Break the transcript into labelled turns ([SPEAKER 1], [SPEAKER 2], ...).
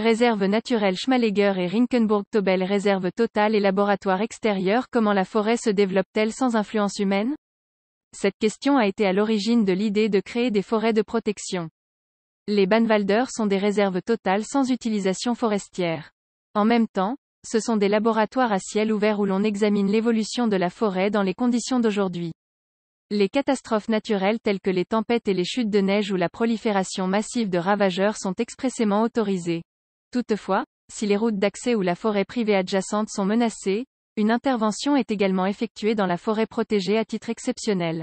[SPEAKER 1] réserve naturelle Schmaliger et Rinkenburg-Tobel réserve totale et laboratoire extérieur Comment la forêt se développe-t-elle sans influence humaine Cette question a été à l'origine de l'idée de créer des forêts de protection. Les Banwalder sont des réserves totales sans utilisation forestière. En même temps, ce sont des laboratoires à ciel ouvert où l'on examine l'évolution de la forêt dans les conditions d'aujourd'hui. Les catastrophes naturelles telles que les tempêtes et les chutes de neige ou la prolifération massive de ravageurs sont expressément autorisées. Toutefois, si les routes d'accès ou la forêt privée adjacente sont menacées, une intervention est également effectuée dans la forêt protégée à titre exceptionnel.